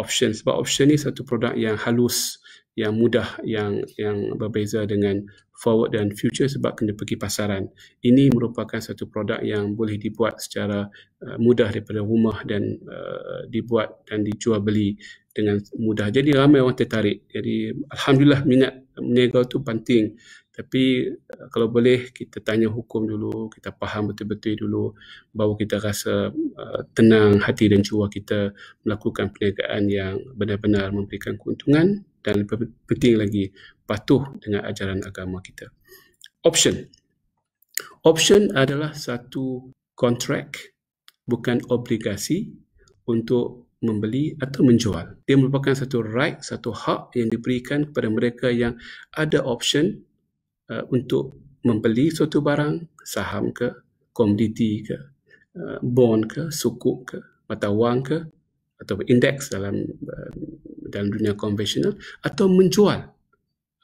option sebab option ni satu produk yang halus yang mudah yang yang berbeza dengan forward dan future sebab kena pergi pasaran. Ini merupakan satu produk yang boleh dibuat secara uh, mudah daripada rumah dan uh, dibuat dan dijual beli dengan mudah. Jadi ramai orang tertarik. Jadi alhamdulillah minat meniaga tu penting. Tapi eh, kalau boleh kita tanya hukum dulu, kita faham betul-betul dulu baru kita rasa uh, tenang hati dan jiwa kita melakukan perniagaan yang benar-benar memberikan keuntungan dan lebih penting lagi patuh dengan ajaran agama kita. Option. Option adalah satu kontrak bukan obligasi untuk membeli atau menjual. Dia merupakan satu right, satu hak yang diberikan kepada mereka yang ada option uh, untuk membeli suatu barang, saham ke, komoditi ke, uh, bond ke, sukuk ke, mata wang ke atau indeks dalam uh, dalam dunia konvensional atau menjual.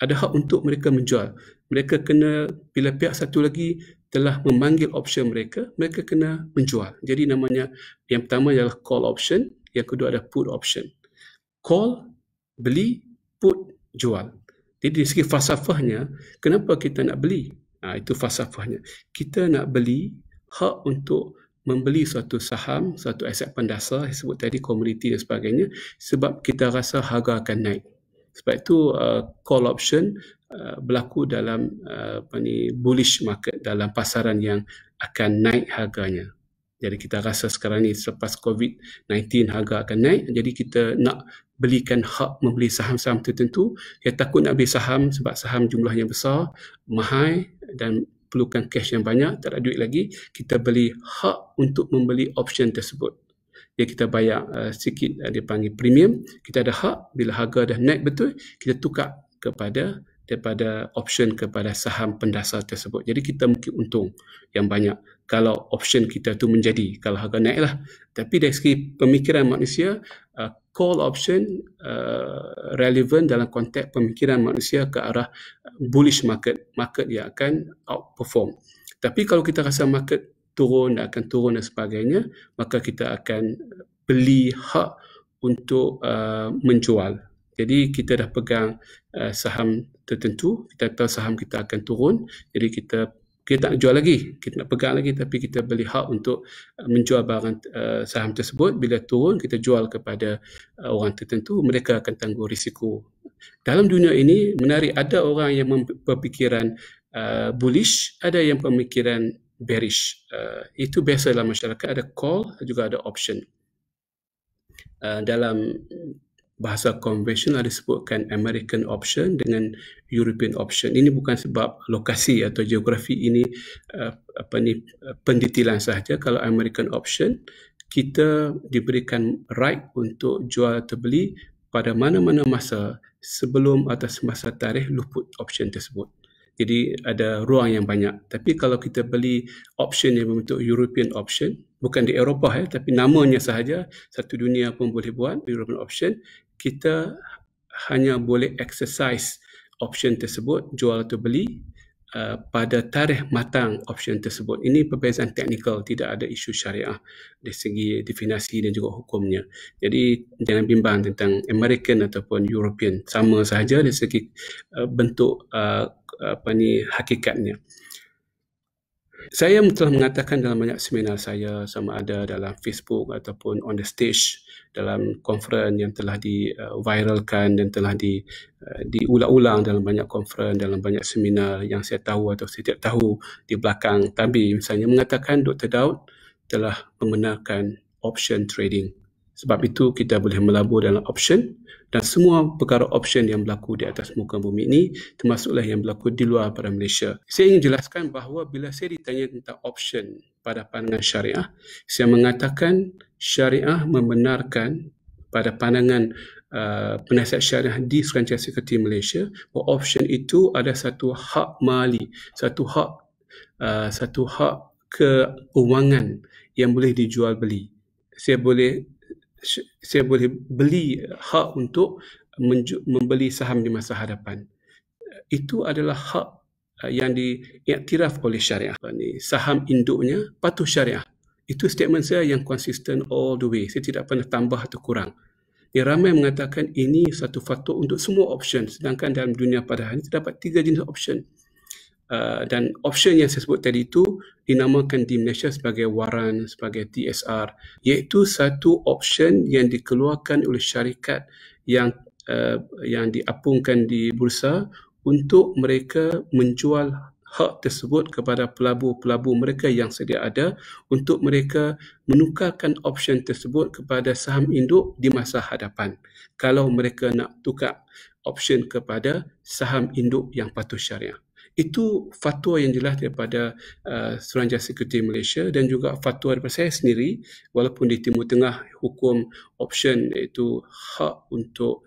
Ada hak untuk mereka menjual. Mereka kena bila pihak satu lagi telah memanggil option mereka, mereka kena menjual. Jadi namanya yang pertama ialah call option, yang kedua ada put option. Call beli, put jual. Jadi dari segi falsafahnya, kenapa kita nak beli? Ha, itu falsafahnya. Kita nak beli hak untuk membeli suatu saham, suatu aset pendasar, sebut tadi komoditi dan sebagainya, sebab kita rasa harga akan naik. Sebab itu uh, call option uh, berlaku dalam uh, apa ni, bullish market, dalam pasaran yang akan naik harganya. Jadi kita rasa sekarang ni selepas COVID-19 harga akan naik. Jadi kita nak belikan hak membeli saham-saham tertentu. Kita takut nak beli saham sebab saham jumlahnya besar, mahal dan perlukan cash yang banyak, tak ada duit lagi. Kita beli hak untuk membeli option tersebut. Jadi kita bayar uh, sikit uh, dia panggil premium. Kita ada hak bila harga dah naik betul, kita tukar kepada daripada option kepada saham pendasar tersebut. Jadi kita mungkin untung yang banyak kalau option kita tu menjadi kalau harga naik lah tapi dari segi pemikiran manusia uh, call option uh, relevant dalam konteks pemikiran manusia ke arah uh, bullish market market yang akan outperform tapi kalau kita rasa market turun dan akan turun dan sebagainya maka kita akan beli hak untuk uh, menjual jadi kita dah pegang uh, saham tertentu kita tahu saham kita akan turun jadi kita kita tak jual lagi kita nak pegang lagi tapi kita beli hak untuk uh, menjual barang uh, saham tersebut bila turun kita jual kepada uh, orang tertentu mereka akan tanggung risiko dalam dunia ini menarik ada orang yang berfikiran uh, bullish ada yang pemikiran bearish uh, itu biasa dalam masyarakat ada call juga ada option uh, dalam bahasa konvensional disebutkan American option dengan European option. Ini bukan sebab lokasi atau geografi ini uh, apa ni uh, pendetilan sahaja. Kalau American option, kita diberikan right untuk jual atau beli pada mana-mana masa sebelum atau semasa tarikh luput option tersebut. Jadi ada ruang yang banyak. Tapi kalau kita beli option yang membentuk European option, bukan di Eropah ya, tapi namanya sahaja satu dunia pun boleh buat European option, kita hanya boleh exercise option tersebut jual atau beli uh, pada tarikh matang option tersebut. Ini perbezaan teknikal, tidak ada isu syariah dari segi definasi dan juga hukumnya. Jadi jangan bimbang tentang American ataupun European sama sahaja dari segi uh, bentuk uh, apa ni hakikatnya. Saya telah mengatakan dalam banyak seminar saya sama ada dalam Facebook ataupun on the stage dalam konferen yang telah di uh, viralkan dan telah di uh, diulang-ulang dalam banyak konferen dalam banyak seminar yang saya tahu atau saya tidak tahu di belakang tabi misalnya mengatakan Dr Daud telah membenarkan option trading sebab itu kita boleh melabur dalam option dan semua perkara option yang berlaku di atas muka bumi ini termasuklah yang berlaku di luar pada Malaysia. Saya ingin jelaskan bahawa bila saya ditanya tentang option pada pandangan syariah, saya mengatakan syariah membenarkan pada pandangan uh, penasihat syariah di Sekolah Sekerti Malaysia bahawa option itu ada satu hak mali, satu hak uh, satu hak keuangan yang boleh dijual beli. Saya boleh saya boleh beli hak untuk membeli saham di masa hadapan. Itu adalah hak eh, yang diiktiraf oleh syariah. Saham induknya patuh syariah. Itu statement saya yang konsisten all the way. Saya tidak pernah tambah atau kurang. Ia ramai mengatakan ini satu faktor untuk semua option. Sedangkan dalam dunia pada hari ini terdapat tiga jenis option. Uh, dan option yang saya sebut tadi itu dinamakan di Malaysia sebagai waran, sebagai TSR iaitu satu option yang dikeluarkan oleh syarikat yang uh, yang diapungkan di bursa untuk mereka menjual hak tersebut kepada pelabur-pelabur mereka yang sedia ada untuk mereka menukarkan option tersebut kepada saham induk di masa hadapan kalau mereka nak tukar option kepada saham induk yang patut syariah. Itu fatwa yang jelas daripada uh, Suruhanjaya Sekuriti Malaysia dan juga fatwa daripada saya sendiri walaupun di Timur Tengah hukum option iaitu hak untuk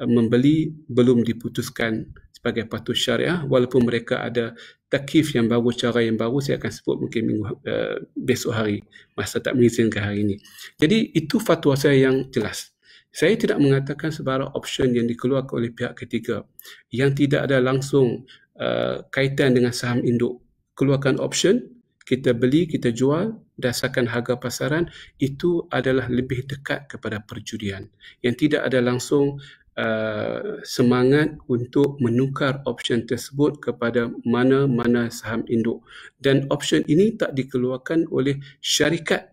uh, membeli belum diputuskan sebagai patut syariah walaupun mereka ada takif yang baru, cara yang baru saya akan sebut mungkin minggu uh, besok hari masa tak mengizinkan hari ini. Jadi itu fatwa saya yang jelas. Saya tidak mengatakan sebarang option yang dikeluarkan oleh pihak ketiga yang tidak ada langsung uh, kaitan dengan saham induk. Keluarkan option, kita beli, kita jual dasarkan harga pasaran itu adalah lebih dekat kepada perjudian yang tidak ada langsung uh, semangat untuk menukar option tersebut kepada mana-mana saham induk dan option ini tak dikeluarkan oleh syarikat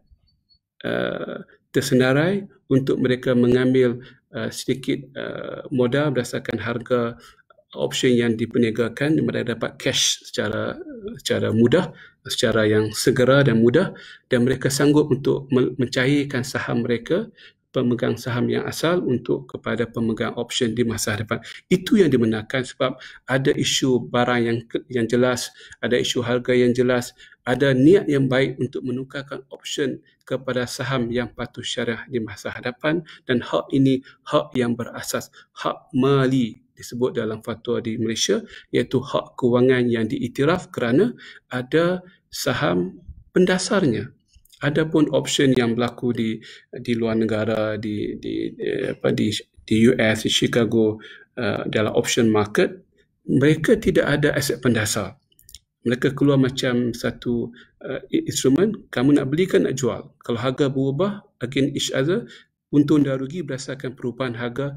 uh, tersenarai untuk mereka mengambil uh, sedikit uh, modal berdasarkan harga uh, option yang diperniagakan mereka dapat cash secara secara mudah secara yang segera dan mudah dan mereka sanggup untuk mencairkan saham mereka pemegang saham yang asal untuk kepada pemegang option di masa depan. Itu yang dimenangkan sebab ada isu barang yang yang jelas, ada isu harga yang jelas, ada niat yang baik untuk menukarkan option kepada saham yang patuh syarah di masa hadapan dan hak ini hak yang berasas, hak mali disebut dalam hmm. fatwa di Malaysia iaitu hak kewangan yang diiktiraf kerana ada saham pendasarnya adapun option yang berlaku di di luar negara di di, di apa di di US di Chicago uh, dalam option market mereka tidak ada aset pendasar mereka keluar macam satu uh, instrumen kamu nak beli kan nak jual kalau harga berubah against each other untung dan rugi berdasarkan perubahan harga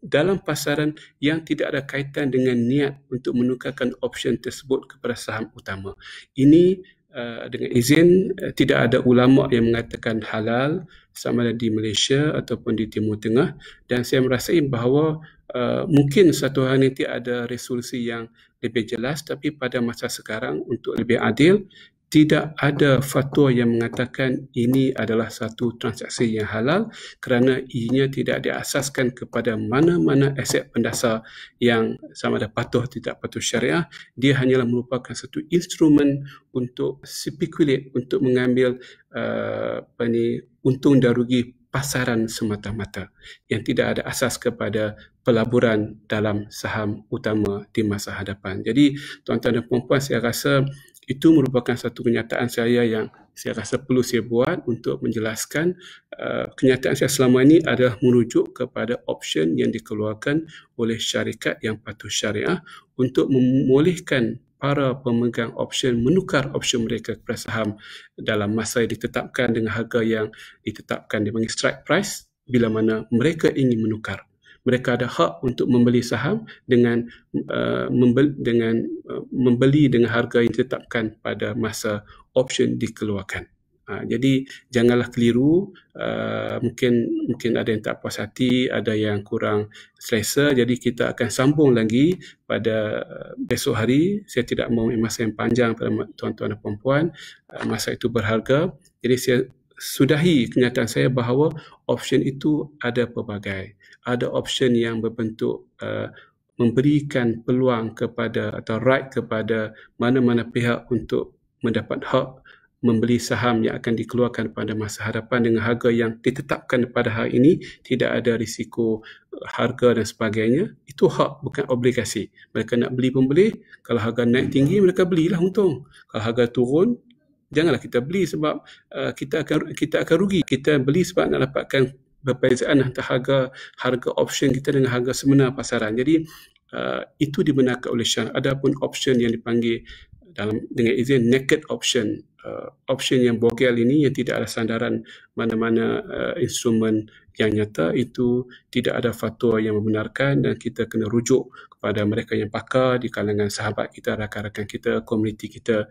dalam pasaran yang tidak ada kaitan dengan niat untuk menukarkan option tersebut kepada saham utama. Ini uh, dengan izin uh, tidak ada ulama yang mengatakan halal sama ada di Malaysia ataupun di Timur Tengah dan saya merasa bahawa uh, mungkin satu hari nanti ada resolusi yang lebih jelas tapi pada masa sekarang untuk lebih adil tidak ada fatwa yang mengatakan ini adalah satu transaksi yang halal kerana ianya tidak diasaskan kepada mana-mana aset pendasar yang sama ada patuh tidak patuh syariah dia hanyalah merupakan satu instrumen untuk speculate untuk mengambil uh, apa untung dan rugi pasaran semata-mata yang tidak ada asas kepada pelaburan dalam saham utama di masa hadapan. Jadi tuan-tuan dan puan-puan saya rasa itu merupakan satu kenyataan saya yang saya rasa perlu saya buat untuk menjelaskan uh, kenyataan saya selama ini adalah merujuk kepada option yang dikeluarkan oleh syarikat yang patuh syariah untuk memulihkan para pemegang option menukar option mereka kepada saham dalam masa yang ditetapkan dengan harga yang ditetapkan dengan strike price bila mana mereka ingin menukar mereka ada hak untuk membeli saham dengan uh, membeli dengan uh, membeli dengan harga yang ditetapkan pada masa option dikeluarkan. Ha, jadi janganlah keliru uh, mungkin mungkin ada yang tak puas hati ada yang kurang selesa jadi kita akan sambung lagi pada uh, besok hari saya tidak mahu masa yang panjang pada tuan-tuan dan puan-puan uh, masa itu berharga jadi saya sudahi kenyataan saya bahawa option itu ada pelbagai. Ada option yang berbentuk uh, memberikan peluang kepada atau right kepada mana-mana pihak untuk mendapat hak membeli saham yang akan dikeluarkan pada masa hadapan dengan harga yang ditetapkan pada hari ini tidak ada risiko uh, harga dan sebagainya itu hak bukan obligasi mereka nak beli pun boleh kalau harga naik tinggi mereka belilah untung kalau harga turun janganlah kita beli sebab uh, kita akan kita akan rugi kita beli sebab nak dapatkan perbezaan antara harga harga option kita dengan harga sebenar pasaran jadi uh, itu dibenarkan oleh syarikat adapun option yang dipanggil dalam dengan izin naked option uh, option yang bogel ini yang tidak ada sandaran mana-mana uh, instrumen yang nyata itu tidak ada fatwa yang membenarkan dan kita kena rujuk kepada mereka yang pakar di kalangan sahabat kita rakan-rakan kita komuniti kita